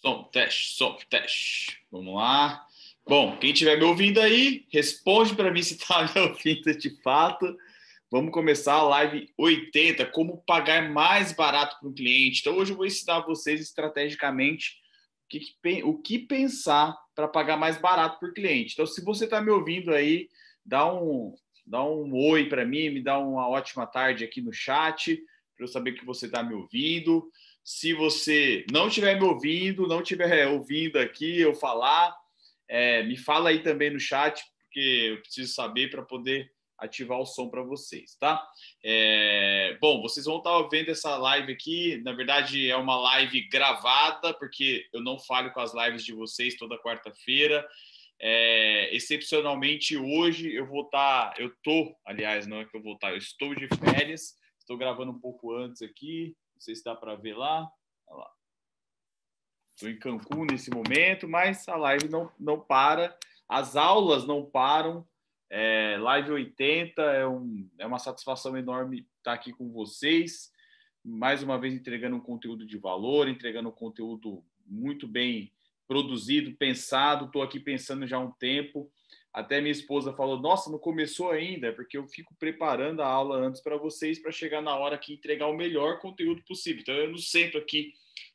Som, teste, som, teste. Vamos lá. Bom, quem estiver me ouvindo aí, responde para mim se está me ouvindo de fato. Vamos começar a live 80, como pagar é mais barato para o cliente. Então, hoje eu vou ensinar a vocês estrategicamente o que, o que pensar para pagar mais barato para o cliente. Então, se você está me ouvindo aí, dá um, dá um oi para mim, me dá uma ótima tarde aqui no chat, para eu saber que você está me ouvindo. Se você não estiver me ouvindo, não estiver é, ouvindo aqui eu falar, é, me fala aí também no chat, porque eu preciso saber para poder ativar o som para vocês, tá? É, bom, vocês vão estar tá vendo essa live aqui. Na verdade, é uma live gravada, porque eu não falho com as lives de vocês toda quarta-feira. É, excepcionalmente hoje eu vou estar, tá, eu tô, aliás, não é que eu vou estar, tá, eu estou de férias, estou gravando um pouco antes aqui. Não sei se dá para ver lá. Olha lá. Estou em Cancún nesse momento, mas a live não, não para, as aulas não param. É, live 80 é, um, é uma satisfação enorme estar aqui com vocês. Mais uma vez entregando um conteúdo de valor, entregando um conteúdo muito bem produzido, pensado. Estou aqui pensando já há um tempo até minha esposa falou: Nossa, não começou ainda, é porque eu fico preparando a aula antes para vocês, para chegar na hora que entregar o melhor conteúdo possível. Então, eu não sento aqui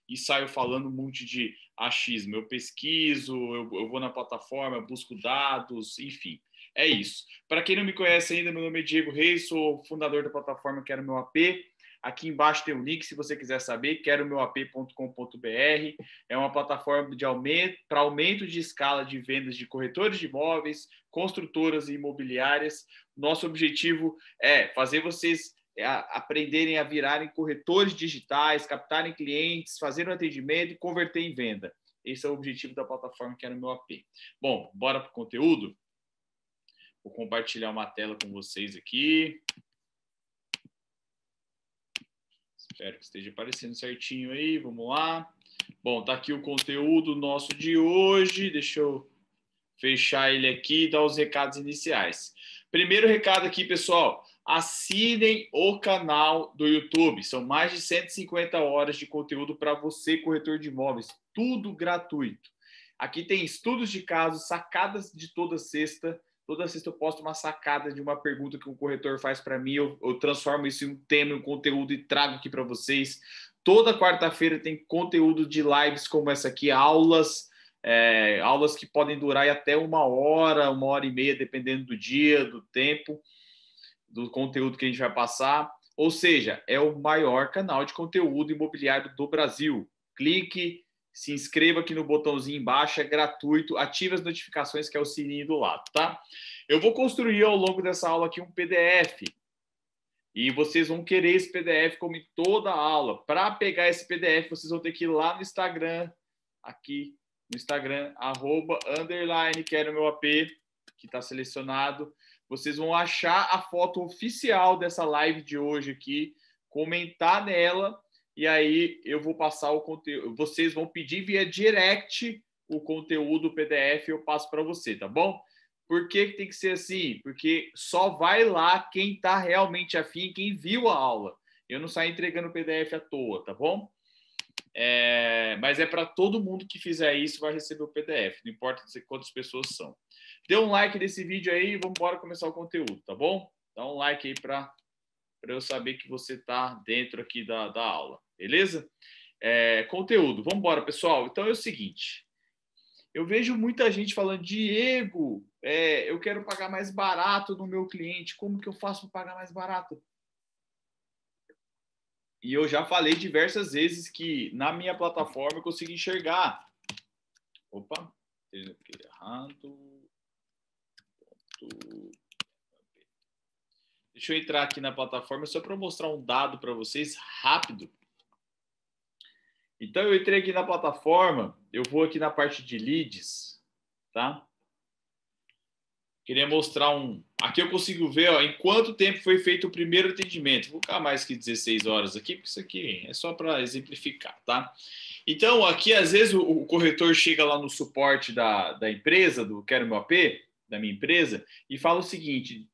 e saio falando um monte de achismo. Eu pesquiso, eu, eu vou na plataforma, busco dados, enfim. É isso. Para quem não me conhece ainda, meu nome é Diego Reis, sou fundador da plataforma Quero Meu AP. Aqui embaixo tem o um link se você quiser saber, quero meu ap.com.br. É uma plataforma de aumento para aumento de escala de vendas de corretores de imóveis, construtoras e imobiliárias. Nosso objetivo é fazer vocês é, aprenderem a virarem corretores digitais, captarem clientes, fazer o um atendimento e converter em venda. Esse é o objetivo da plataforma que era o meu AP. Bom, bora para o conteúdo? Vou compartilhar uma tela com vocês aqui. Espero que esteja aparecendo certinho aí. Vamos lá. Bom, tá aqui o conteúdo nosso de hoje. Deixa eu fechar ele aqui e dar os recados iniciais. Primeiro recado aqui, pessoal. Assinem o canal do YouTube. São mais de 150 horas de conteúdo para você, corretor de imóveis. Tudo gratuito. Aqui tem estudos de casos, sacadas de toda sexta Toda sexta eu posto uma sacada de uma pergunta que um corretor faz para mim, eu, eu, transformo isso em um tema, em um conteúdo e trago aqui para vocês. Toda quarta-feira tem conteúdo de lives como essa aqui, aulas, é, aulas que podem durar até uma hora, uma hora e meia, dependendo do dia, do tempo, do conteúdo que a gente vai passar. Ou seja, é o maior canal de conteúdo imobiliário do Brasil. Clique, se inscreva aqui no botãozinho embaixo, é gratuito, ative as notificações que é o sininho do lado, tá? Eu vou construir ao longo dessa aula aqui um PDF e vocês vão querer esse PDF como em toda a aula. Para pegar esse PDF, vocês vão ter que ir lá no Instagram, aqui no Instagram, arroba, underline, quero meu AP, que está selecionado. Vocês vão achar a foto oficial dessa live de hoje aqui, comentar nela e aí eu vou passar o conteúdo. Vocês vão pedir via direct o conteúdo PDF, eu passo para você, tá bom? Por que, tem que ser assim? Porque só vai lá quem está realmente afim, quem viu a aula. Eu não saio entregando PDF à toa, tá bom? É, mas é para todo mundo que fizer isso vai receber o PDF, não importa quantas pessoas são. Dê um like nesse vídeo aí e vamos embora começar o conteúdo, tá bom? Dá um like aí para para eu saber que você está dentro aqui da, da aula, beleza? É, conteúdo, vamos embora, pessoal. Então é o seguinte: eu vejo muita gente falando, Diego, é, eu quero pagar mais barato no meu cliente, como que eu faço para pagar mais barato? E eu já falei diversas vezes que na minha plataforma eu consigo enxergar. Opa, errado. Deixa eu entrar aqui na plataforma só para mostrar um dado para vocês rápido. Então eu entrei aqui na plataforma, eu vou aqui na parte de leads, tá? Queria mostrar um. Aqui eu consigo ver ó, em quanto tempo foi feito o primeiro atendimento. Vou ficar mais que 16 horas aqui, porque isso aqui é só para exemplificar, tá? Então, aqui às vezes o, corretor chega lá no suporte da, da empresa, do Quero Meu AP, da minha empresa, e fala o seguinte: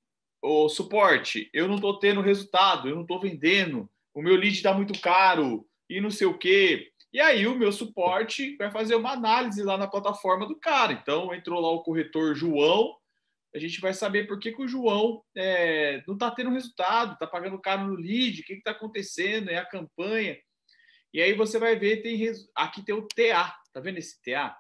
o suporte, eu não estou tendo resultado, eu não estou vendendo, o meu lead está muito caro e não sei o quê. E aí o meu suporte vai fazer uma análise lá na plataforma do cara. Então entrou lá o corretor João, a gente vai saber por que, que o João é, não está tendo resultado, está pagando caro no lead, o que está acontecendo, é a campanha. E aí você vai ver, tem aqui tem o TA, tá vendo esse TA?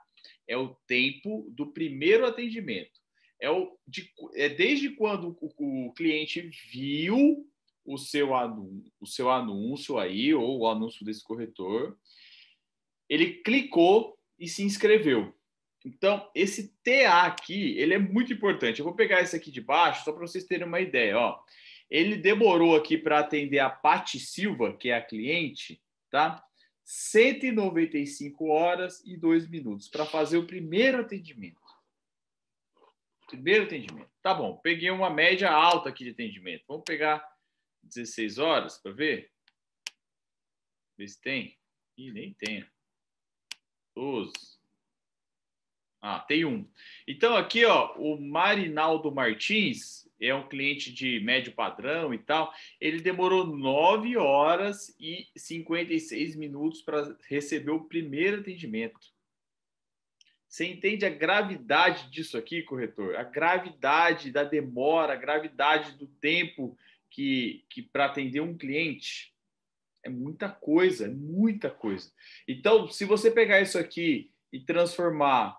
É o tempo do primeiro atendimento é, o, de, é desde quando o, o cliente viu o seu, o seu anúncio aí, ou o anúncio desse corretor, ele clicou e se inscreveu. Então, esse TA aqui, ele é muito importante. Eu vou pegar esse aqui de baixo só para vocês terem uma ideia. Ó. Ele demorou aqui para atender a Pati Silva, que é a cliente, tá? 195 horas e 2 minutos para fazer o primeiro atendimento. Primeiro atendimento. Tá bom, peguei uma média alta aqui de atendimento. Vamos pegar 16 horas para ver? Ver se tem. Ih, nem tem. 12. Ah, tem um. Então, aqui, ó, o Marinaldo Martins é um cliente de médio padrão e tal. Ele demorou 9 horas e 56 minutos para receber o primeiro atendimento. Você entende a gravidade disso aqui, corretor? A gravidade da demora, a gravidade do tempo que, que para atender um cliente é muita coisa, é muita coisa. Então, se você pegar isso aqui e transformar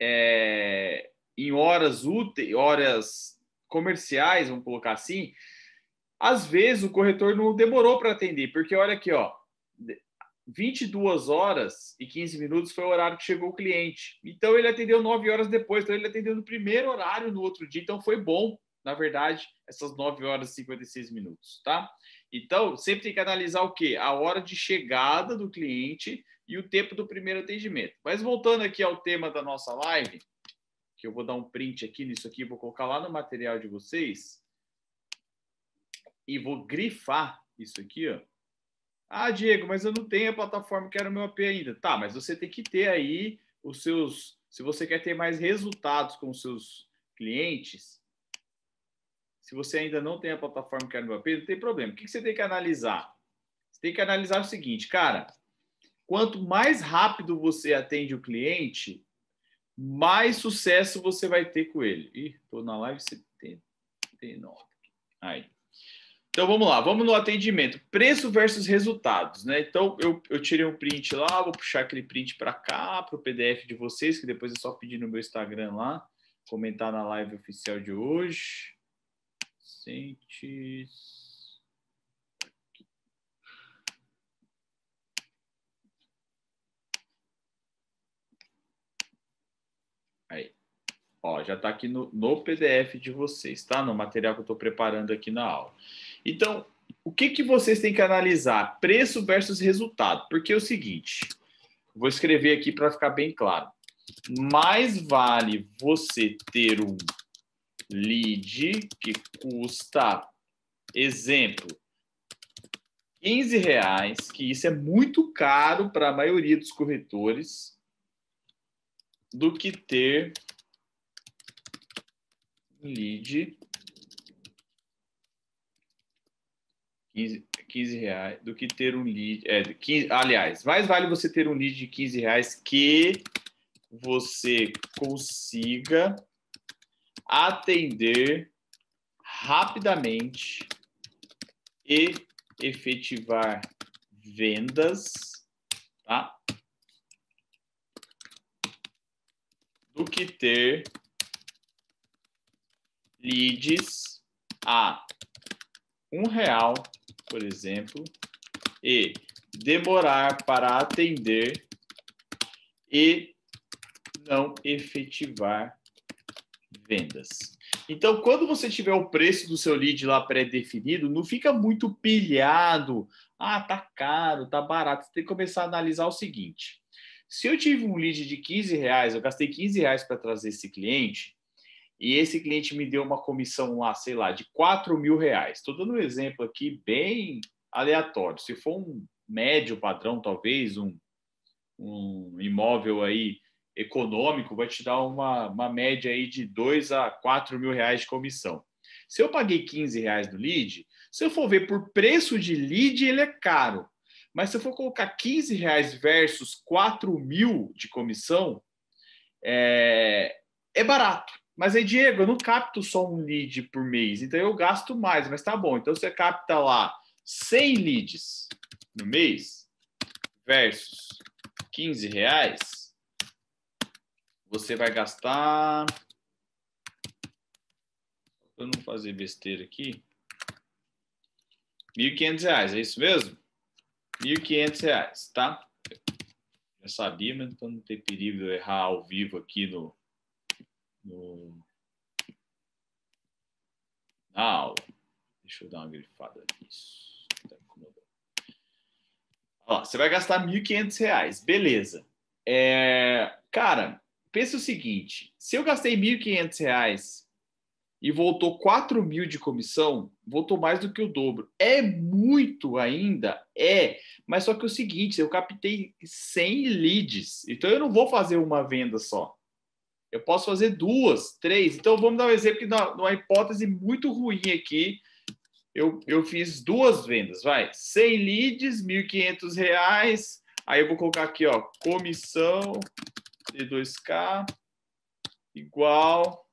é, em horas úteis, horas comerciais, vamos colocar assim, às vezes o corretor não demorou para atender, porque olha aqui, ó, 22 horas e 15 minutos foi o horário que chegou o cliente. Então ele atendeu 9 horas depois, então ele atendeu no primeiro horário no outro dia, então foi bom, na verdade, essas 9 horas e 56 minutos, tá? Então, sempre tem que analisar o quê? A hora de chegada do cliente e o tempo do primeiro atendimento. Mas voltando aqui ao tema da nossa live, que eu vou dar um print aqui nisso aqui, vou colocar lá no material de vocês e vou grifar isso aqui, ó ah, Diego, mas eu não tenho a plataforma que era o meu AP ainda. Tá, mas você tem que ter aí os seus. Se você quer ter mais resultados com os seus clientes, se você ainda não tem a plataforma que era o meu AP, não tem problema. O que você tem que analisar? Você tem que analisar o seguinte, cara. Quanto mais rápido você atende o cliente, mais sucesso você vai ter com ele. Ih, tô na live 79. Aí. Então vamos lá, vamos no atendimento. Preço versus resultados, né? Então eu, eu tirei um print lá, vou puxar aquele print para cá, para o PDF de vocês, que depois é só pedir no meu Instagram lá, comentar na live oficial de hoje. Sentes. Aí. Ó, já está aqui no, no PDF de vocês, tá? No material que eu estou preparando aqui na aula. Então, o que, que vocês têm que analisar? Preço versus resultado. Porque é o seguinte, vou escrever aqui para ficar bem claro. Mais vale você ter um lead que custa, exemplo, 15 reais, que isso é muito caro para a maioria dos corretores, do que ter um lead 15, 15 reais do que ter um lead. É, 15, aliás, mais vale você ter um lead de 15 reais que você consiga atender rapidamente e efetivar vendas, tá? Do que ter leads a um real por exemplo, e demorar para atender e não efetivar vendas. Então, quando você tiver o preço do seu lead lá pré-definido, não fica muito pilhado. Ah, tá caro, tá barato. Você tem que começar a analisar o seguinte: se eu tive um lead de 15 reais, eu gastei 15 reais para trazer esse cliente, e esse cliente me deu uma comissão lá, sei lá, de 4 mil reais. Estou dando um exemplo aqui bem aleatório. Se for um médio padrão, talvez um, um imóvel aí econômico, vai te dar uma, uma média aí de 2 a 4 mil reais de comissão. Se eu paguei 15 reais do lead, se eu for ver por preço de lead, ele é caro. Mas se eu for colocar 15 reais versus 4 mil de comissão, é, é barato. Mas aí, Diego, eu não capto só um lead por mês, então eu gasto mais, mas tá bom. Então você capta lá 100 leads no mês versus 15 reais, você vai gastar. Para não fazer besteira aqui, 1.500 reais, é isso mesmo? 1.500 reais, tá? Eu já sabia, mas para não ter perigo de eu errar ao vivo aqui no, no, na aula. Deixa eu dar uma grifada nisso. Tá você vai gastar R$ 1.500, beleza. É, cara, pensa o seguinte: se eu gastei R$ 1.500 e voltou 4 mil de comissão, voltou mais do que o dobro. É muito ainda? É. Mas só que é o seguinte, eu captei 100 leads. Então, eu não vou fazer uma venda só. Eu posso fazer duas, três. Então vamos dar um exemplo de uma hipótese muito ruim aqui. Eu, eu fiz duas vendas, vai. 100 leads, R$ 1.500. Aí eu vou colocar aqui, ó, comissão de 2K igual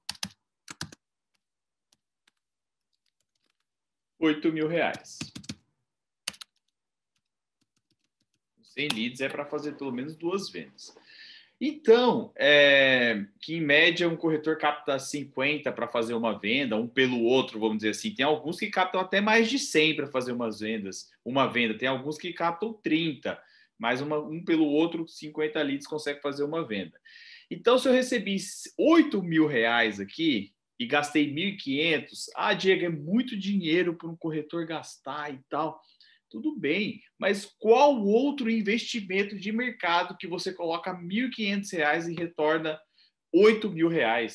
oito mil reais. 100 leads é para fazer pelo menos duas vendas. Então, é, que em média um corretor capta 50 para fazer uma venda, um pelo outro, vamos dizer assim. Tem alguns que captam até mais de 100 para fazer umas vendas, uma venda. Tem alguns que captam 30, mas uma, um pelo outro, 50 leads consegue fazer uma venda. Então, se eu recebi 8 mil reais aqui e gastei 1.500, ah, Diego, é muito dinheiro para um corretor gastar e tal tudo bem, mas qual outro investimento de mercado que você coloca R$ 1.500 e retorna R$ 8.000?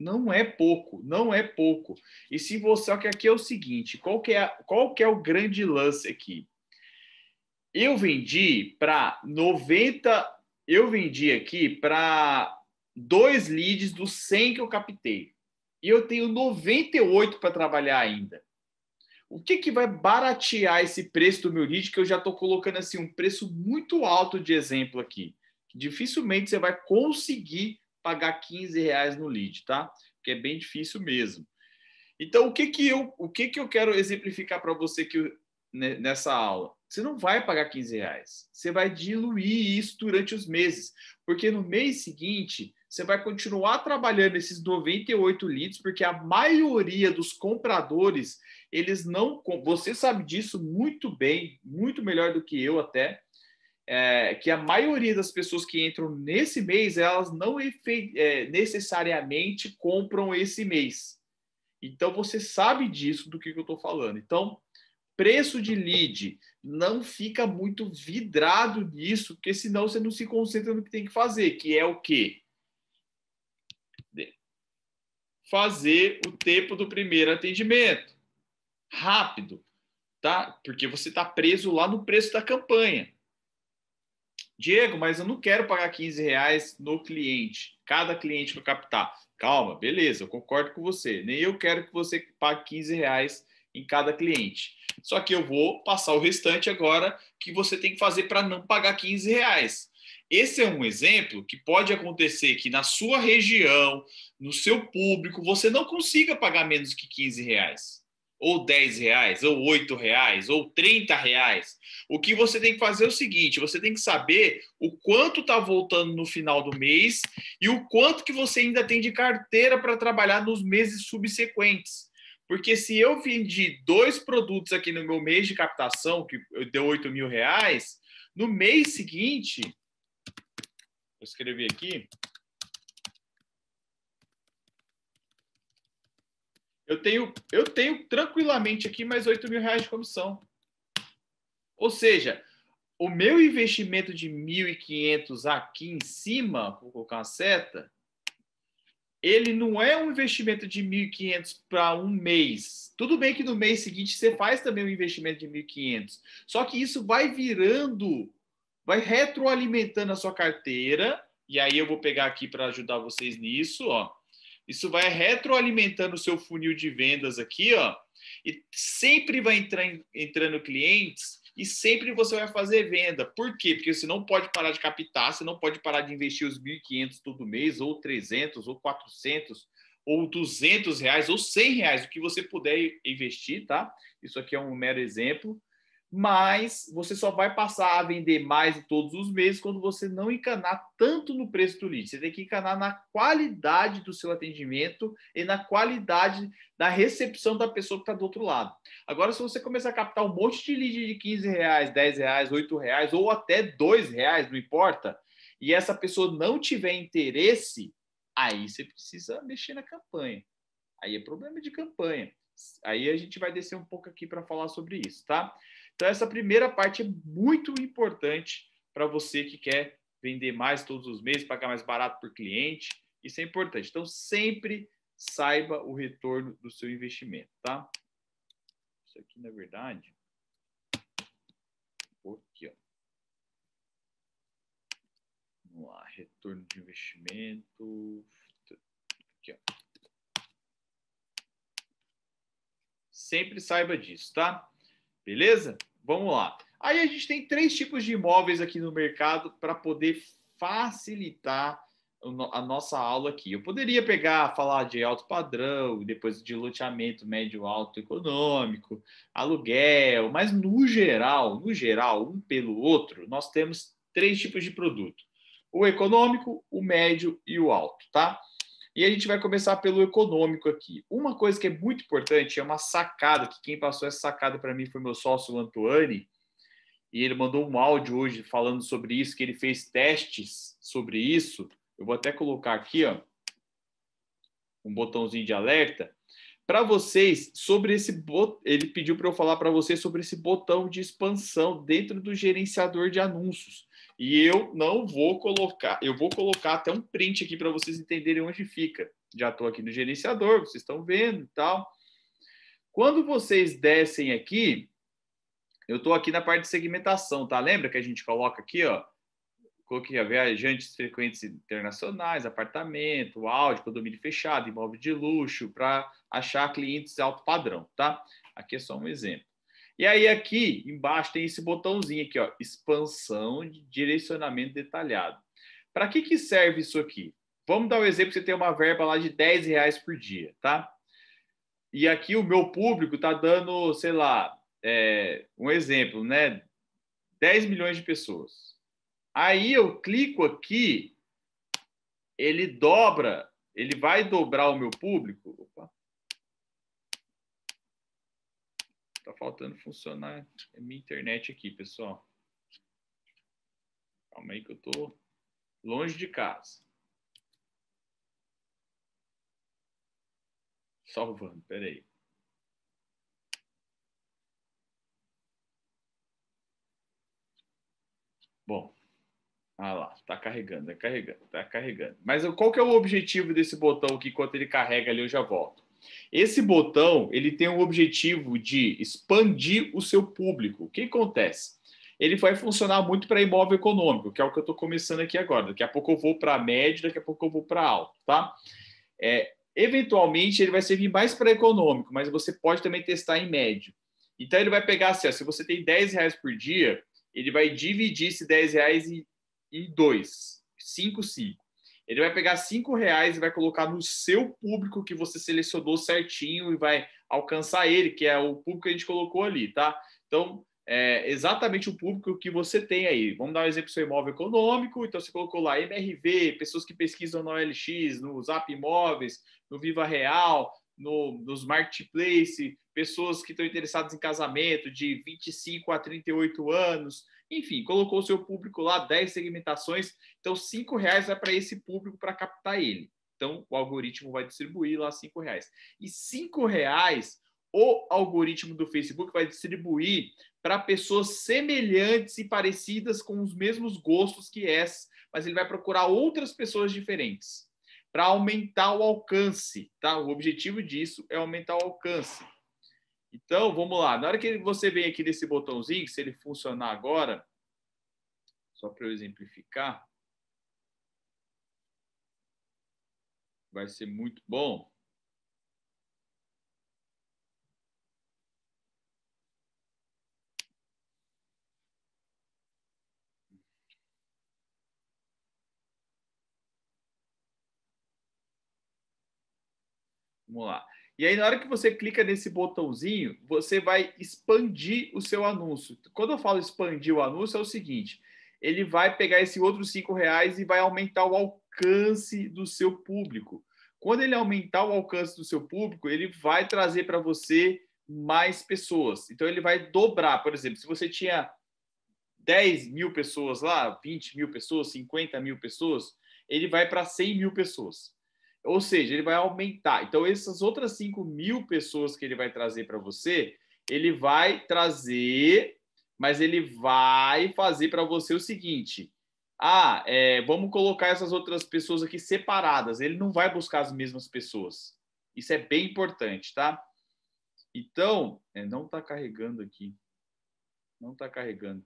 Não é pouco, não é pouco. E se você, só que aqui é o seguinte, qual que é, qual que é o grande lance aqui? Eu vendi para 90, eu vendi aqui para dois leads dos 100 que eu captei. E eu tenho 98 para trabalhar ainda o que, que vai baratear esse preço do meu lead, que eu já estou colocando assim um preço muito alto de exemplo aqui. Dificilmente você vai conseguir pagar 15 reais no lead, tá? Que é bem difícil mesmo. Então, o que, que, eu, o que, que eu quero exemplificar para você que, né, nessa aula? Você não vai pagar 15 reais. Você vai diluir isso durante os meses. Porque no mês seguinte, você vai continuar trabalhando esses 98 litros, porque a maioria dos compradores, eles não. Você sabe disso muito bem, muito melhor do que eu até. É, que a maioria das pessoas que entram nesse mês, elas não efe, é, necessariamente compram esse mês. Então você sabe disso do que, que eu estou falando. Então, preço de lead. Não fica muito vidrado nisso, porque senão você não se concentra no que tem que fazer, que é o quê? Fazer o tempo do primeiro atendimento. Rápido, tá? Porque você está preso lá no preço da campanha. Diego, mas eu não quero pagar 15 reais no cliente, cada cliente para capital. captar. Calma, beleza, eu concordo com você. Nem eu quero que você pague 15 reais em cada cliente. Só que eu vou passar o restante agora que você tem que fazer para não pagar 15 reais. Esse é um exemplo que pode acontecer que na sua região, no seu público, você não consiga pagar menos que 15 reais, ou 10 reais, ou 8 reais, ou 30 reais. O que você tem que fazer é o seguinte: você tem que saber o quanto está voltando no final do mês e o quanto que você ainda tem de carteira para trabalhar nos meses subsequentes. Porque se eu vendi dois produtos aqui no meu mês de captação, que deu 8 mil reais, no mês seguinte, eu escrevi aqui, eu tenho, eu tenho tranquilamente aqui mais 8 mil reais de comissão. Ou seja, o meu investimento de 1.500 aqui em cima, vou colocar uma seta, ele não é um investimento de 1.500 para um mês. Tudo bem que no mês seguinte você faz também um investimento de 1.500. Só que isso vai virando, vai retroalimentando a sua carteira. E aí eu vou pegar aqui para ajudar vocês nisso, ó. Isso vai retroalimentando o seu funil de vendas aqui, ó. E sempre vai entrar, entrando clientes e sempre você vai fazer venda. Por quê? Porque você não pode parar de captar, você não pode parar de investir os 1.500 todo mês, ou 300, ou 400, ou 200 reais, ou 100 reais, o que você puder investir, tá? Isso aqui é um mero exemplo mas você só vai passar a vender mais todos os meses quando você não encanar tanto no preço do lead. Você tem que encanar na qualidade do seu atendimento e na qualidade da recepção da pessoa que está do outro lado. Agora, se você começar a captar um monte de lead de 15 reais, 10 reais, 8 reais ou até 2 reais, não importa, e essa pessoa não tiver interesse, aí você precisa mexer na campanha. Aí é problema de campanha. Aí a gente vai descer um pouco aqui para falar sobre isso, tá? Então, essa primeira parte é muito importante para você que quer vender mais todos os meses, pagar mais barato por cliente. Isso é importante. Então, sempre saiba o retorno do seu investimento, tá? Isso aqui, na verdade. Aqui, ó. Vamos lá, retorno de investimento. Aqui, ó. Sempre saiba disso, tá? Beleza? Vamos lá. Aí a gente tem três tipos de imóveis aqui no mercado para poder facilitar a nossa aula aqui. Eu poderia pegar, falar de alto padrão, depois de loteamento médio alto econômico, aluguel, mas no geral, no geral, um pelo outro, nós temos três tipos de produto: o econômico, o médio e o alto, tá? E a gente vai começar pelo econômico aqui. Uma coisa que é muito importante é uma sacada, que quem passou essa sacada para mim foi meu sócio Antoine, e ele mandou um áudio hoje falando sobre isso, que ele fez testes sobre isso. Eu vou até colocar aqui, ó, um botãozinho de alerta para vocês sobre esse bot... ele pediu para eu falar para vocês sobre esse botão de expansão dentro do gerenciador de anúncios. E eu não vou colocar, eu vou colocar até um print aqui para vocês entenderem onde fica. Já estou aqui no gerenciador, vocês estão vendo e tal. Quando vocês descem aqui, eu estou aqui na parte de segmentação, tá? Lembra que a gente coloca aqui, ó? Coloquei viajantes frequentes internacionais, apartamento, áudio, condomínio fechado, imóvel de luxo, para achar clientes alto padrão, tá? Aqui é só um exemplo. E aí aqui embaixo tem esse botãozinho aqui, ó, expansão de direcionamento detalhado. Para que, que serve isso aqui? Vamos dar um exemplo você tem uma verba lá de 10 reais por dia, tá? E aqui o meu público está dando, sei lá, é, um exemplo, né? 10 milhões de pessoas. Aí eu clico aqui, ele dobra, ele vai dobrar o meu público, faltando funcionar minha internet aqui, pessoal. Calma aí que eu estou longe de casa. Salvando, peraí. Bom, ah lá, tá carregando, tá carregando, tá carregando. Mas qual que é o objetivo desse botão aqui? Enquanto ele carrega ali, eu já volto. Esse botão ele tem o objetivo de expandir o seu público. O que acontece? Ele vai funcionar muito para imóvel econômico, que é o que eu estou começando aqui agora. Daqui a pouco eu vou para médio, daqui a pouco eu vou para alto, tá? É, eventualmente ele vai servir mais para econômico, mas você pode também testar em médio. Então ele vai pegar assim, ó, se você tem 10 reais por dia, ele vai dividir esse 10 reais em, em dois, 5, 5. Ele vai pegar cinco reais e vai colocar no seu público que você selecionou certinho e vai alcançar ele, que é o público que a gente colocou ali, tá? Então, é exatamente o público que você tem aí. Vamos dar um exemplo do seu imóvel econômico. Então, você colocou lá MRV, pessoas que pesquisam no OLX, no Zap Imóveis, no Viva Real, no, nos Marketplace, pessoas que estão interessadas em casamento de 25 a 38 anos, enfim, colocou o seu público lá, 10 segmentações, então R$ reais vai para esse público para captar ele. Então o algoritmo vai distribuir lá R$ reais. E R$ reais o algoritmo do Facebook vai distribuir para pessoas semelhantes e parecidas com os mesmos gostos que essa, mas ele vai procurar outras pessoas diferentes para aumentar o alcance, tá? O objetivo disso é aumentar o alcance. Então, vamos lá. Na hora que você vem aqui nesse botãozinho, se ele funcionar agora, só para eu exemplificar, vai ser muito bom. Vamos lá. E aí, na hora que você clica nesse botãozinho, você vai expandir o seu anúncio. Quando eu falo expandir o anúncio, é o seguinte: ele vai pegar esse outro cinco reais e vai aumentar o alcance do seu público. Quando ele aumentar o alcance do seu público, ele vai trazer para você mais pessoas. Então, ele vai dobrar. Por exemplo, se você tinha 10 mil pessoas lá, 20 mil pessoas, 50 mil pessoas, ele vai para 100 mil pessoas. Ou seja, ele vai aumentar. Então, essas outras 5 mil pessoas que ele vai trazer para você, ele vai trazer, mas ele vai fazer para você o seguinte: ah, é, vamos colocar essas outras pessoas aqui separadas. Ele não vai buscar as mesmas pessoas. Isso é bem importante, tá? Então, é, não está carregando aqui. Não está carregando.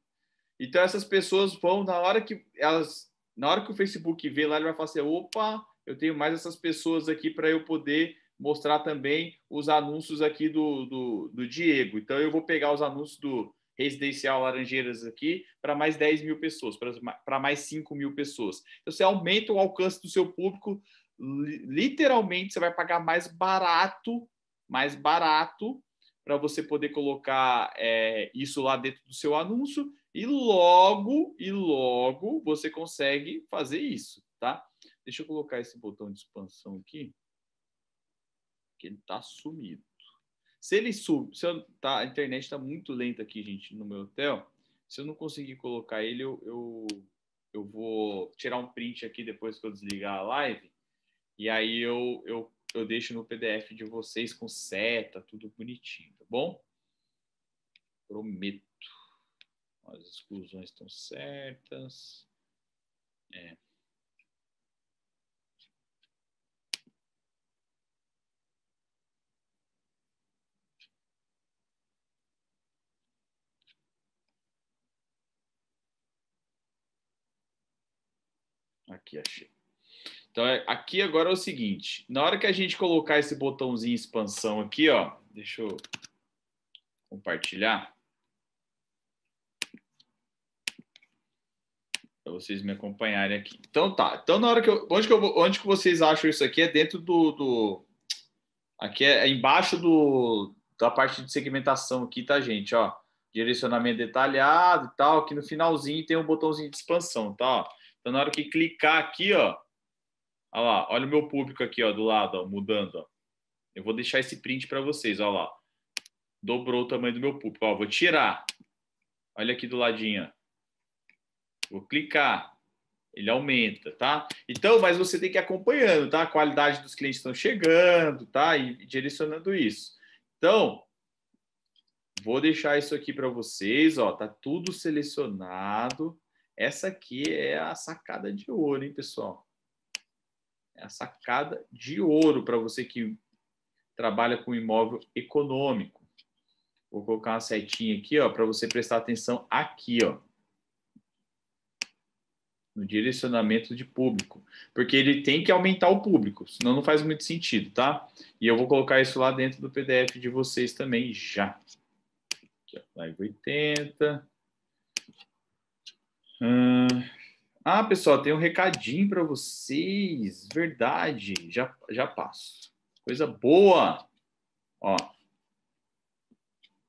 Então essas pessoas vão na hora que elas, na hora que o Facebook vê lá, ele vai falar assim: opa, eu tenho mais essas pessoas aqui para eu poder mostrar também os anúncios aqui do, do, do, Diego. Então, eu vou pegar os anúncios do Residencial Laranjeiras aqui para mais 10 mil pessoas, para mais 5 mil pessoas. Então, você aumenta o alcance do seu público, literalmente, você vai pagar mais barato, mais barato, para você poder colocar é, isso lá dentro do seu anúncio e logo, e logo você consegue fazer isso, tá? Deixa eu colocar esse botão de expansão aqui, que ele está sumido. Se ele sub, se eu, tá, a internet está muito lenta aqui, gente, no meu hotel. Se eu não conseguir colocar ele, eu, eu, eu vou tirar um print aqui depois que eu desligar a live. E aí eu, eu, eu deixo no PDF de vocês com seta, tudo bonitinho, tá bom? Prometo. As exclusões estão certas. É. Aqui, achei. Então, é, aqui agora é o seguinte: na hora que a gente colocar esse botãozinho expansão aqui, ó, deixa eu compartilhar. Para vocês me acompanharem aqui. Então, tá. Então, na hora que eu. Onde que, eu, onde que vocês acham isso aqui? É dentro do. do aqui é, é embaixo do, da parte de segmentação aqui, tá, gente? Ó, direcionamento detalhado e tal. Aqui no finalzinho tem um botãozinho de expansão, tá? Ó. Então, na hora que clicar aqui, ó, olha lá, olha o meu público aqui, ó, do lado, ó, mudando, ó. Eu vou deixar esse print para vocês, ó, lá. Dobrou o tamanho do meu público, ó, vou tirar. Olha aqui do ladinho, Vou clicar, ele aumenta, tá? Então, mas você tem que ir acompanhando, tá? A qualidade dos clientes estão chegando, tá? E direcionando isso. Então, vou deixar isso aqui para vocês, ó, tá tudo selecionado. Essa aqui é a sacada de ouro, hein, pessoal? É a sacada de ouro para você que trabalha com imóvel econômico. Vou colocar uma setinha aqui, ó, para você prestar atenção aqui, ó no direcionamento de público, porque ele tem que aumentar o público, senão não faz muito sentido, tá? E eu vou colocar isso lá dentro do PDF de vocês também já. Aqui, ó, live 80. Hum... Ah, pessoal, tem um recadinho para vocês. Verdade, já, já passo. Coisa boa. Ó.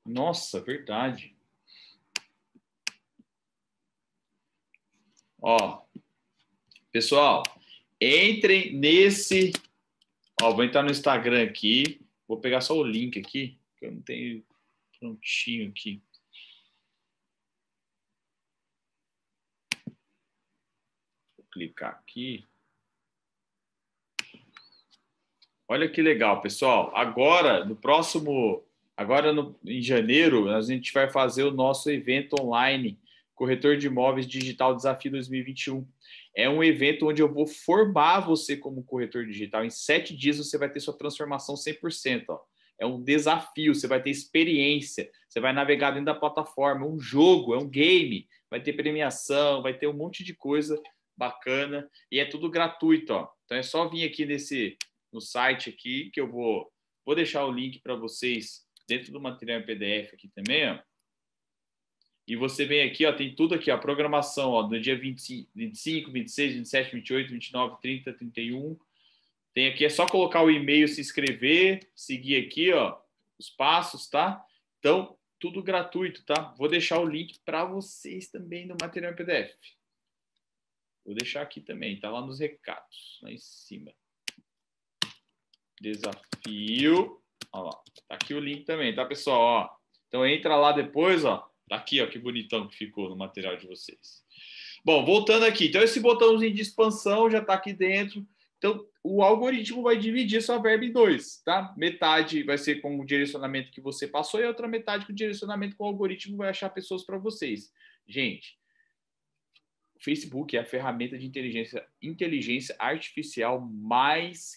Nossa, verdade. Ó. Pessoal, entrem nesse Ó, vou entrar no Instagram aqui. Vou pegar só o link aqui, que eu não tenho prontinho aqui. clicar aqui. Olha que legal, pessoal. Agora, no próximo, agora no, em janeiro, a gente vai fazer o nosso evento online, Corretor de Imóveis Digital Desafio 2021. É um evento onde eu vou formar você como corretor digital. Em sete dias você vai ter sua transformação 100%. Ó. É um desafio, você vai ter experiência, você vai navegar dentro da plataforma, é um jogo, é um game, vai ter premiação, vai ter um monte de coisa bacana e é tudo gratuito, ó. Então é só vir aqui nesse no site aqui que eu vou vou deixar o link para vocês dentro do material PDF aqui também, ó. E você vem aqui, ó, tem tudo aqui, ó, programação, ó, do dia 20, 25, 26, 27, 28, 29, 30, 31. Tem aqui, é só colocar o e-mail, se inscrever, seguir aqui, ó, os passos, tá? Então, tudo gratuito, tá? Vou deixar o link para vocês também no material PDF. Vou deixar aqui também, Tá lá nos recados, lá em cima. Desafio. Olha lá, tá aqui o link também, tá, pessoal? Ó, então entra lá depois, ó. Tá aqui, ó, que bonitão que ficou no material de vocês. Bom, voltando aqui. Então, esse botãozinho de expansão já tá aqui dentro. Então, o algoritmo vai dividir sua verba em dois, tá? Metade vai ser com o direcionamento que você passou e a outra metade com o direcionamento que o algoritmo vai achar pessoas para vocês. Gente, Facebook é a ferramenta de inteligência, inteligência artificial mais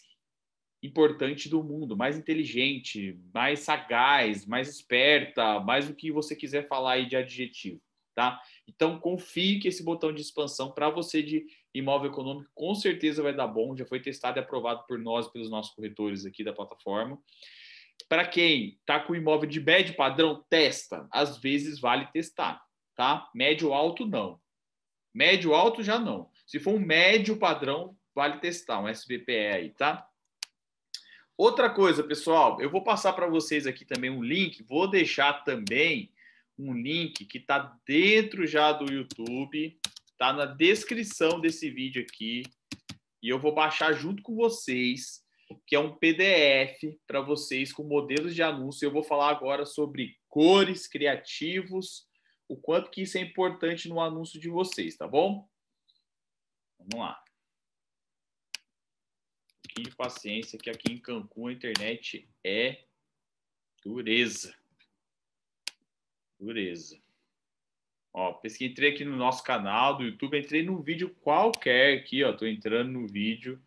importante do mundo, mais inteligente, mais sagaz, mais esperta, mais o que você quiser falar aí de adjetivo, tá? Então confie que esse botão de expansão para você de imóvel econômico com certeza vai dar bom, já foi testado e aprovado por nós, pelos nossos corretores aqui da plataforma. Para quem está com imóvel de médio padrão, testa. Às vezes vale testar, tá? Médio alto não. Médio alto já não. Se for um médio padrão, vale testar um SBPE aí, tá? Outra coisa, pessoal, eu vou passar para vocês aqui também um link, vou deixar também um link que está dentro já do YouTube, tá na descrição desse vídeo aqui, e eu vou baixar junto com vocês, que é um PDF para vocês com modelos de anúncio. Eu vou falar agora sobre cores, criativos, o quanto que isso é importante no anúncio de vocês, tá bom? Vamos lá. Um pouquinho de paciência, que aqui em Cancún a internet é dureza. Dureza. Ó, pesquei, entrei aqui no nosso canal do YouTube, entrei num vídeo qualquer aqui, ó, tô entrando no vídeo.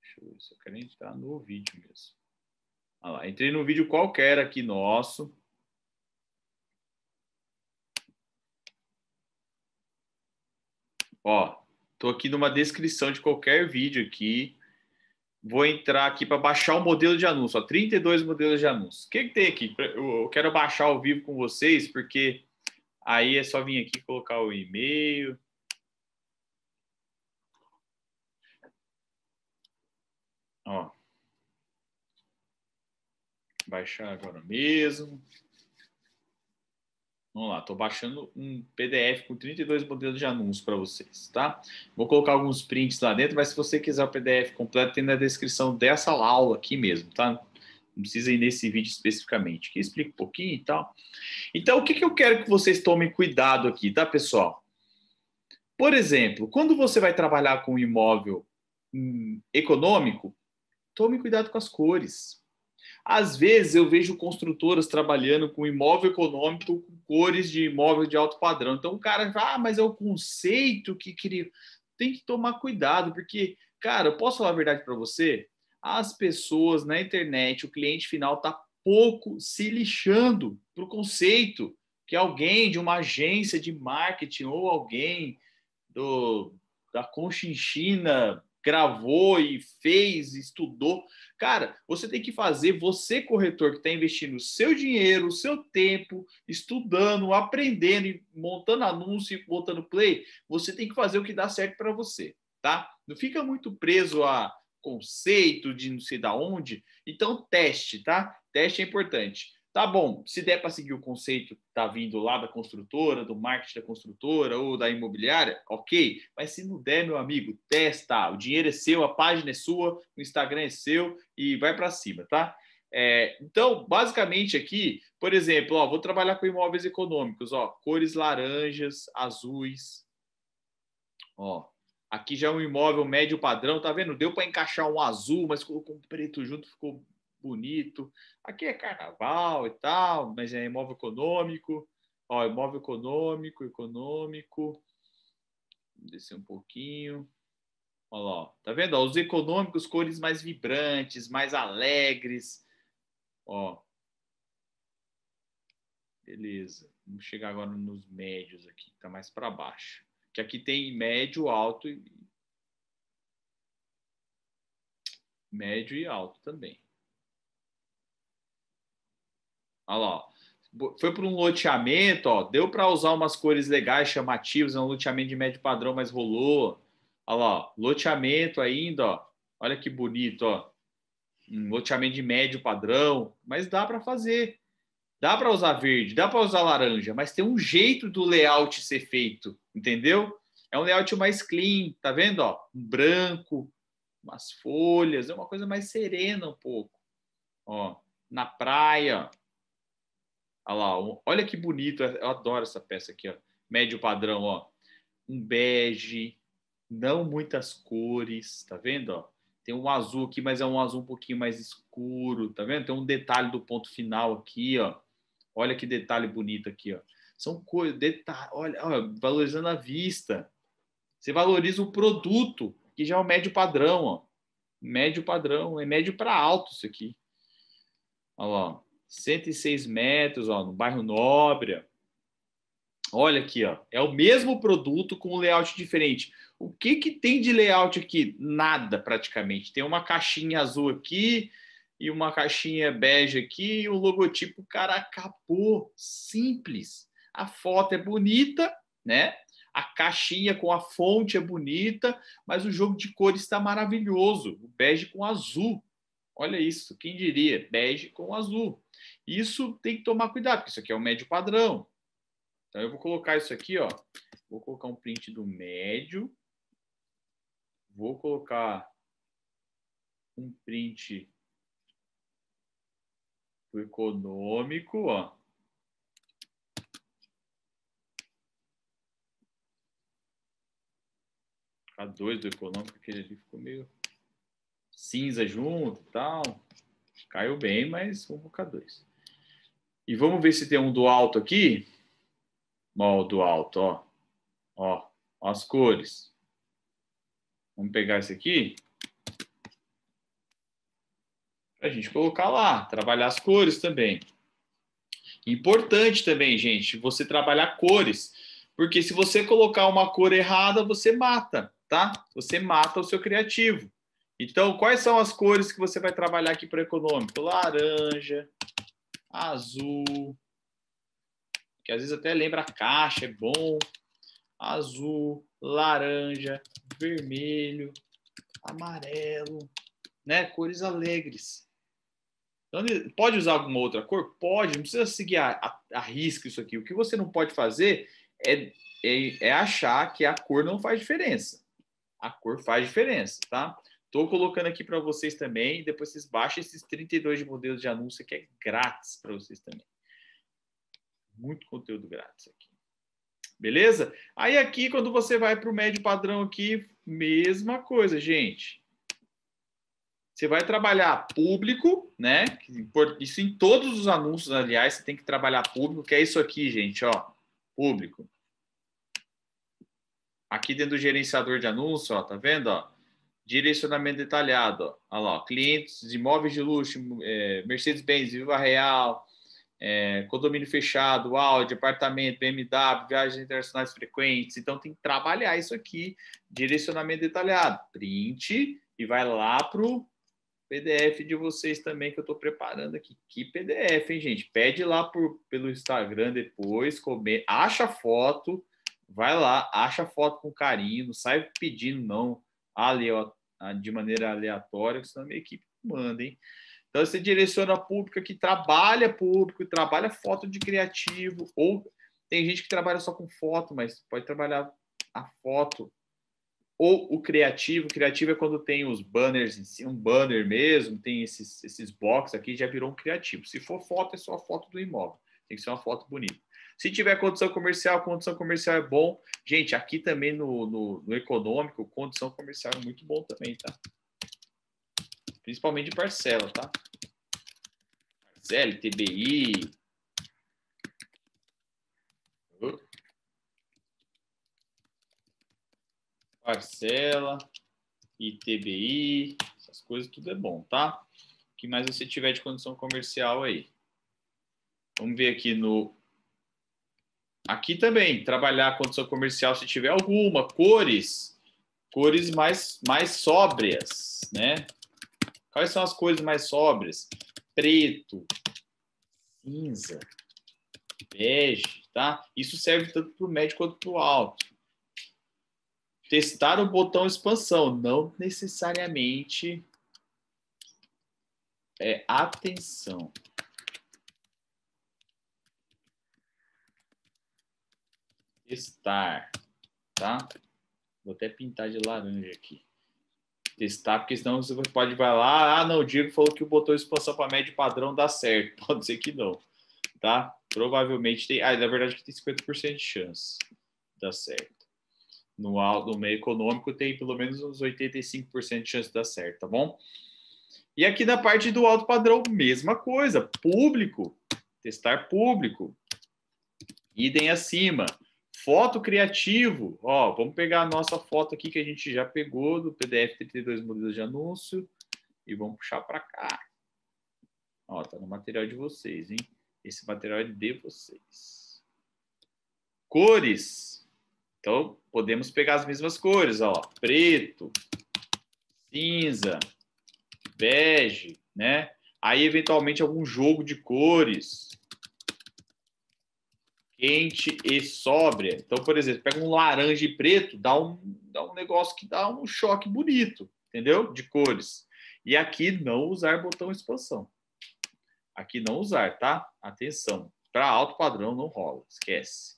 Deixa eu ver se eu quero entrar no vídeo mesmo. lá, entrei num vídeo qualquer aqui nosso. Ó, tô aqui numa descrição de qualquer vídeo aqui. Vou entrar aqui para baixar o modelo de anúncio, ó, 32 modelos de anúncio. O que, que tem aqui? Eu quero baixar ao vivo com vocês, porque aí é só vir aqui colocar o e-mail. Ó. Baixar agora mesmo. Vamos lá, estou baixando um PDF com 32 modelos de anúncios para vocês, tá? Vou colocar alguns prints lá dentro, mas se você quiser o PDF completo, tem na descrição dessa aula aqui mesmo, tá? Não precisa ir nesse vídeo especificamente, que explica um pouquinho e tal. Então, o que, que eu quero que vocês tomem cuidado aqui, tá, pessoal? Por exemplo, quando você vai trabalhar com um imóvel hum, econômico, tome cuidado com as cores. Às vezes eu vejo construtoras trabalhando com imóvel econômico com cores de imóvel de alto padrão. Então o cara, ah, mas é o conceito que queria. Tem que tomar cuidado, porque, cara, eu posso falar a verdade para você? As pessoas na internet, o cliente final tá pouco se lixando pro conceito que alguém de uma agência de marketing ou alguém do da Conchinchina gravou e fez, estudou. Cara, você tem que fazer, você corretor que está investindo o seu dinheiro, o seu tempo, estudando, aprendendo, montando anúncio, montando play, você tem que fazer o que dá certo para você, tá? Não fica muito preso a conceito de não sei da onde. Então, teste, tá? Teste é importante. Tá bom, se der para seguir o conceito que está vindo lá da construtora, do marketing da construtora ou da imobiliária, ok. Mas se não der, meu amigo, testa. O dinheiro é seu, a página é sua, o Instagram é seu e vai para cima, tá? É, então, basicamente aqui, por exemplo, ó, vou trabalhar com imóveis econômicos, ó, cores laranjas, azuis. Ó, aqui já é um imóvel médio padrão, tá vendo? Deu para encaixar um azul, mas com preto junto ficou bonito. Aqui é carnaval e tal, mas é imóvel econômico. Ó, imóvel econômico, econômico. Vou descer um pouquinho. Olha lá, ó. tá vendo? os econômicos, cores mais vibrantes, mais alegres. Ó. Beleza. Vamos chegar agora nos médios aqui, tá mais para baixo. Que aqui tem médio, alto e médio e alto também. Olha lá, foi para um loteamento, ó, deu para usar umas cores legais, chamativas, é um loteamento de médio padrão, mas rolou. Olha lá, ó. loteamento ainda, ó. olha que bonito, ó. um loteamento de médio padrão, mas dá para fazer. Dá para usar verde, dá para usar laranja, mas tem um jeito do layout ser feito, entendeu? É um layout mais clean, tá vendo? Ó, um branco, umas folhas, é uma coisa mais serena um pouco. Ó, na praia, ó. Olha lá, olha que bonito, eu adoro essa peça aqui, ó. Médio padrão, ó. Um bege, não muitas cores, tá vendo, ó? Tem um azul aqui, mas é um azul um pouquinho mais escuro, tá vendo? Tem um detalhe do ponto final aqui, ó. Olha que detalhe bonito aqui, ó. São coisas, detalhe, olha, ó, valorizando a vista. Você valoriza o produto, que já é o médio padrão, ó. Médio padrão, é médio para alto isso aqui. Olha lá. 106 metros, ó, no bairro Nobre. Olha aqui, ó, é o mesmo produto com um layout diferente. O que, que tem de layout aqui? Nada praticamente. Tem uma caixinha azul aqui e uma caixinha bege aqui e um logotipo cara acabou simples. A foto é bonita, né? A caixinha com a fonte é bonita, mas o jogo de cores está maravilhoso. O bege com azul Olha isso, quem diria? Bege com azul. Isso tem que tomar cuidado, porque isso aqui é o médio padrão. Então eu vou colocar isso aqui, ó. Vou colocar um print do médio. Vou colocar um print do econômico, ó. A 2 do econômico, porque ele ali ficou meio cinza junto e tal. Caiu bem, mas vou colocar dois. E vamos ver se tem um do alto aqui. Ó, do alto, ó. Ó, ó as cores. Vamos pegar esse aqui. Pra gente colocar lá, trabalhar as cores também. Importante também, gente, você trabalhar cores. Porque se você colocar uma cor errada, você mata, tá? Você mata o seu criativo. Então, quais são as cores que você vai trabalhar aqui para o econômico? Laranja, azul, que às vezes até lembra a caixa, é bom. Azul, laranja, vermelho, amarelo, né? Cores alegres. Então, pode usar alguma outra cor? Pode, não precisa seguir a, a, a risca isso aqui. O que você não pode fazer é, é, é achar que a cor não faz diferença. A cor faz diferença, tá? Tô colocando aqui para vocês também. Depois vocês baixam esses 32 modelos de anúncio que é grátis para vocês também. Muito conteúdo grátis aqui. Beleza? Aí aqui, quando você vai para o médio padrão aqui, mesma coisa, gente. Você vai trabalhar público, né? Isso em todos os anúncios, aliás, você tem que trabalhar público, que é isso aqui, gente, ó. Público. Aqui dentro do gerenciador de anúncio, ó, tá vendo, ó? direcionamento detalhado. Ó. Lá, clientes de imóveis de luxo, é, Mercedes-Benz, Viva Real, é, condomínio fechado, Audi, apartamento, BMW, viagens internacionais frequentes. Então, tem que trabalhar isso aqui, direcionamento detalhado. Print e vai lá para o PDF de vocês também que eu estou preparando aqui. Que PDF, hein, gente? Pede lá por, pelo Instagram depois, come, acha foto, vai lá, acha foto com carinho, não sai pedindo, não. Ali, ó, de maneira aleatória, senão a minha equipe manda, hein? Então você direciona a pública que trabalha público, trabalha foto de criativo, ou tem gente que trabalha só com foto, mas pode trabalhar a foto ou o criativo. O criativo é quando tem os banners em si, um banner mesmo, tem esses, esses box aqui, já virou um criativo. Se for foto, é só a foto do imóvel. Tem que ser uma foto bonita. Se tiver condição comercial, condição comercial é bom. Gente, aqui também no, no, no econômico, condição comercial é muito bom também, tá? Principalmente de parcela, tá? Parcela, TBI. Parcela, ITBI, essas coisas tudo é bom, tá? O que mais você tiver de condição comercial aí? Vamos ver aqui no Aqui também, trabalhar a condição comercial se tiver alguma, cores, cores mais, mais sóbrias, né? Quais são as cores mais sóbrias? Preto, cinza, bege, tá? Isso serve tanto para o médio quanto para o alto. Testar o botão expansão, não necessariamente é, atenção. Testar, tá? Vou até pintar de laranja aqui. Testar, porque senão você pode vai lá, ah, não, o Diego falou que o botão expansão para médio padrão dá certo. Pode ser que não, tá? Provavelmente tem, ah, na verdade tem 50% de chance de dar certo. No, alto, no meio econômico tem pelo menos uns 85% de chance de dar certo, tá bom? E aqui na parte do alto padrão, mesma coisa. Público, testar público. Idem acima. Foto criativo. Ó, vamos pegar a nossa foto aqui que a gente já pegou do PDF 32 modelos de anúncio e vamos puxar para cá. Ó, tá no material de vocês, hein? Esse material é de vocês. Cores. Então, podemos pegar as mesmas cores, ó. Preto, cinza, bege, né? Aí, eventualmente, algum jogo de cores quente e sóbria. Então, por exemplo, pega um laranja e preto, dá um, dá um negócio que dá um choque bonito, entendeu? De cores. E aqui não usar botão expansão. Aqui não usar, tá? Atenção. Para alto padrão não rola, esquece.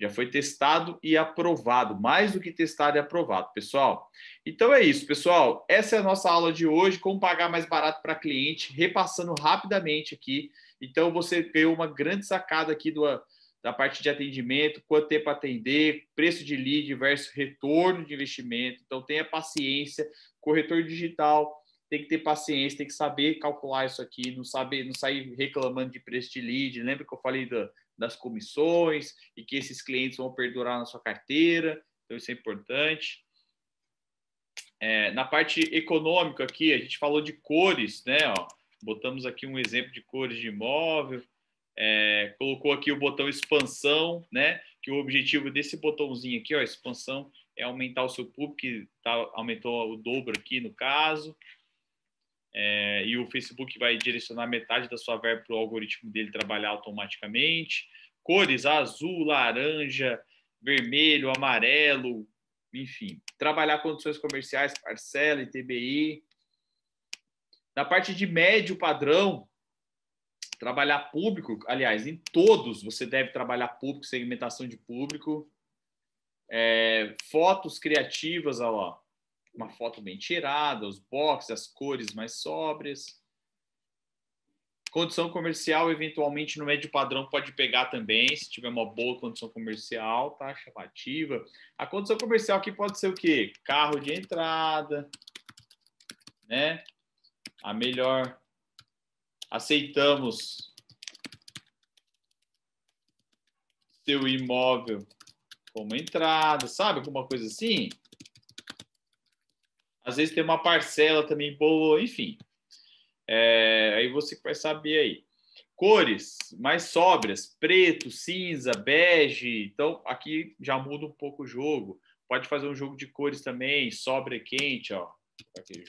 Já foi testado e aprovado, mais do que testado e aprovado, pessoal. Então é isso, pessoal. Essa é a nossa aula de hoje, como pagar mais barato para cliente, repassando rapidamente aqui. Então você ganhou uma grande sacada aqui do da parte de atendimento, quanto tempo atender, preço de lead versus retorno de investimento. Então, tenha paciência, corretor digital tem que ter paciência, tem que saber calcular isso aqui, não saber, não sair reclamando de preço de lead. Lembra que eu falei da, das comissões e que esses clientes vão perdurar na sua carteira? Então, isso é importante. É, na parte econômica aqui, a gente falou de cores, né? Ó, botamos aqui um exemplo de cores de imóvel é, colocou aqui o botão expansão, né? Que o objetivo desse botãozinho aqui, ó, expansão, é aumentar o seu público, que tá, aumentou o dobro aqui no caso. É, e o Facebook vai direcionar metade da sua verba para o algoritmo dele trabalhar automaticamente. Cores azul, laranja, vermelho, amarelo, enfim. Trabalhar condições comerciais, parcela e TBI. Na parte de médio padrão, trabalhar público, aliás, em todos você deve trabalhar público, segmentação de público, é, fotos criativas, ó, uma foto bem tirada, os boxes, as cores mais sóbrias. Condição comercial, eventualmente, no médio padrão pode pegar também, se tiver uma boa condição comercial, taxa Chamativa. A condição comercial aqui pode ser o quê? Carro de entrada, né? A melhor aceitamos seu imóvel como entrada, sabe? Alguma coisa assim. Às vezes tem uma parcela também boa, enfim. É, aí você vai saber aí. Cores mais sóbrias, preto, cinza, bege. Então, aqui já muda um pouco o jogo. Pode fazer um jogo de cores também, sobra quente, ó.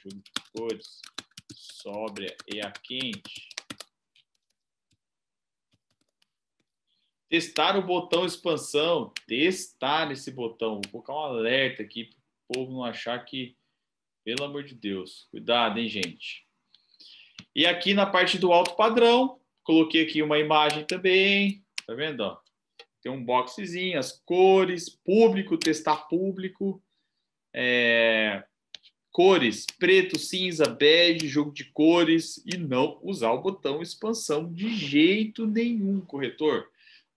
jogo de cores sóbria e a quente. Testar o botão expansão. Testar esse botão. Vou colocar um alerta aqui para o povo não achar que. Pelo amor de Deus. Cuidado, hein, gente? E aqui na parte do alto padrão, coloquei aqui uma imagem também. Tá vendo? Ó? Tem um boxezinho, as cores, público, testar público. É cores, preto, cinza, bege, jogo de cores e não usar o botão expansão de jeito nenhum, corretor.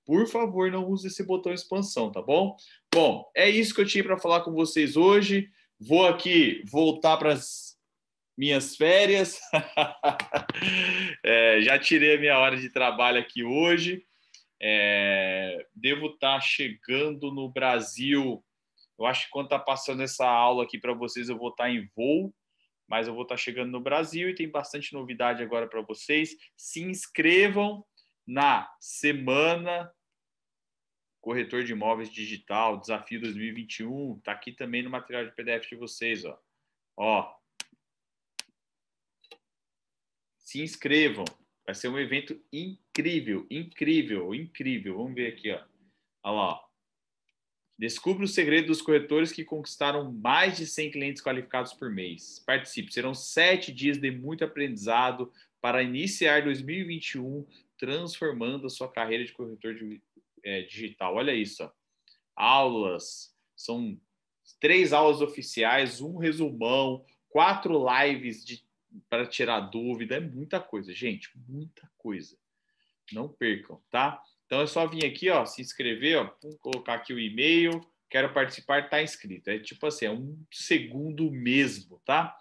Por favor, não use esse botão expansão, tá bom? Bom, é isso que eu tinha para falar com vocês hoje. Vou aqui voltar para as minhas férias. é, já tirei a minha hora de trabalho aqui hoje. É, devo estar tá chegando no Brasil eu acho que quando está passando essa aula aqui para vocês, eu vou estar tá em voo, mas eu vou estar tá chegando no Brasil e tem bastante novidade agora para vocês. Se inscrevam na semana corretor de imóveis digital, desafio 2021, tá aqui também no material de PDF de vocês, ó. Ó. Se inscrevam. Vai ser um evento incrível, incrível, incrível. Vamos ver aqui, ó. Olha lá, ó. Descubra o segredo dos corretores que conquistaram mais de 100 clientes qualificados por mês. Participe, serão sete dias de muito aprendizado para iniciar 2021 transformando a sua carreira de corretor de, é, digital. Olha isso, ó. aulas, são três aulas oficiais, um resumão, quatro lives para tirar dúvida, é muita coisa, gente, muita coisa. Não percam, tá? Então é só vir aqui, ó, se inscrever, ó, colocar aqui o e-mail, quero participar, tá inscrito. É tipo assim, é um segundo mesmo, tá?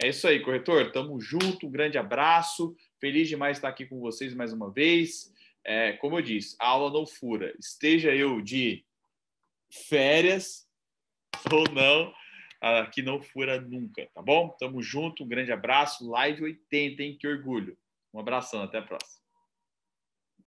É isso aí, corretor. Tamo junto, um grande abraço. Feliz demais estar aqui com vocês mais uma vez. É, como eu disse, a aula não fura. Esteja eu de férias ou não, aqui não fura nunca, tá bom? Tamo junto, um grande abraço. Live 80, hein? Que orgulho. Um abração, até a próxima.